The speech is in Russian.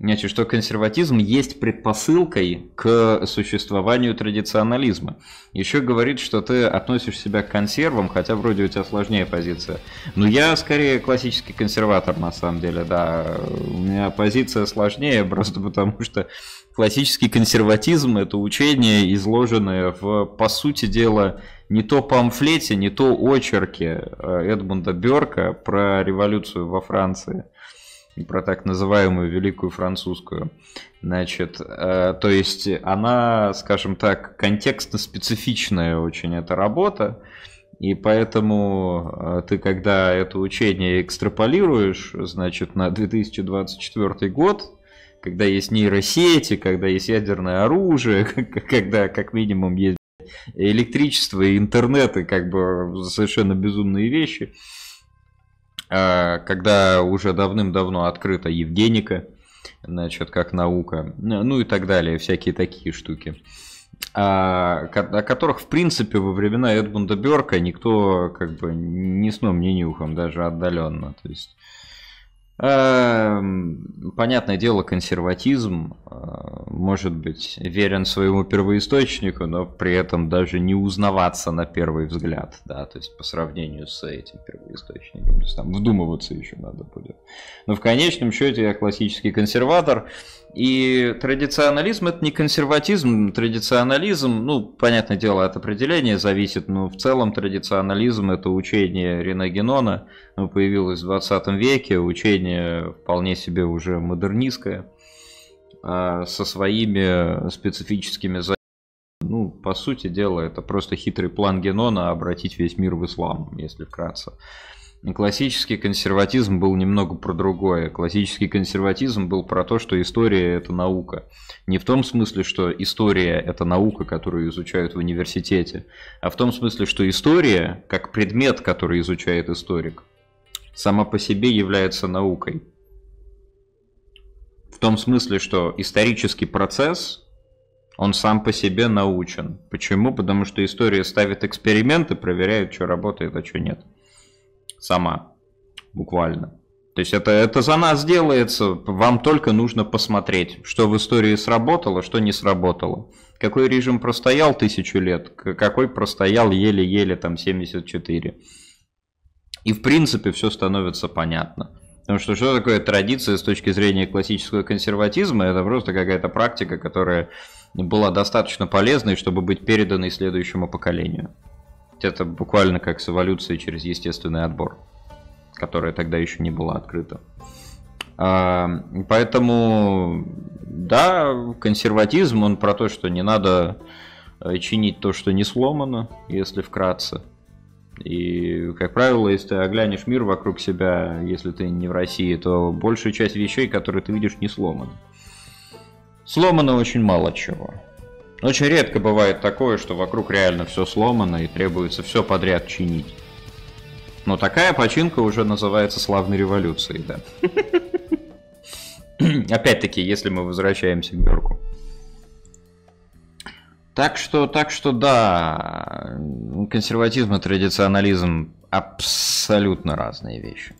Значит, что консерватизм есть предпосылкой к существованию традиционализма. Еще говорит, что ты относишь себя к консервам, хотя вроде у тебя сложнее позиция. Но ну, я скорее классический консерватор, на самом деле, да. У меня позиция сложнее, просто потому что классический консерватизм – это учение, изложенное в, по сути дела, не то памфлете, не то очерке э, Эдмунда Берка про революцию во Франции – про так называемую Великую Французскую. Значит, э, то есть она, скажем так, контекстно-специфичная очень эта работа, и поэтому э, ты, когда это учение экстраполируешь, значит, на 2024 год, когда есть нейросети, когда есть ядерное оружие, когда как минимум есть электричество и интернет, и как бы совершенно безумные вещи, а, когда уже давным-давно открыта Евгеника, значит, как наука, ну и так далее, всякие такие штуки а, о которых, в принципе, во времена Эдмунда Берка никто как бы ни сном, ни нюхом, даже отдаленно. То есть, эм, понятное дело, консерватизм, э, может быть, верен своему первоисточнику, но при этом даже не узнаваться на первый взгляд, да, то есть по сравнению с этим первоисточником, то есть там вдумываться еще надо будет. Но в конечном счете я классический консерватор, и традиционализм это не консерватизм, традиционализм, ну, понятное дело, от определения зависит, но в целом традиционализм это учение Рена Генона, оно появилось в 20 веке, учение вполне себе уже модернистское. А, со своими специфическими за... Ну, по сути дела, это просто хитрый план Генона обратить весь мир в ислам, если вкратце. Классический консерватизм был немного про другое. Классический консерватизм был про то, что история – это наука. Не в том смысле, что история – это наука, которую изучают в университете, а в том смысле, что история, как предмет, который изучает историк, сама по себе является наукой том смысле, что исторический процесс, он сам по себе научен. Почему? Потому что история ставит эксперименты, проверяет, что работает, а что нет. Сама. Буквально. То есть это, это за нас делается, вам только нужно посмотреть, что в истории сработало, что не сработало. Какой режим простоял тысячу лет, какой простоял еле-еле там 74. И в принципе все становится понятно. Потому что что такое традиция с точки зрения классического консерватизма? Это просто какая-то практика, которая была достаточно полезной, чтобы быть переданной следующему поколению. Это буквально как с эволюцией через естественный отбор, которая тогда еще не была открыта. А, поэтому, да, консерватизм, он про то, что не надо э, чинить то, что не сломано, если вкратце. И, как правило, если ты оглянешь мир вокруг себя, если ты не в России, то большая часть вещей, которые ты видишь, не сломаны. Сломано очень мало чего. Очень редко бывает такое, что вокруг реально все сломано и требуется все подряд чинить. Но такая починка уже называется славной революцией, да. Опять-таки, если мы возвращаемся к Берку. Так что, так что да, консерватизм и традиционализм абсолютно разные вещи.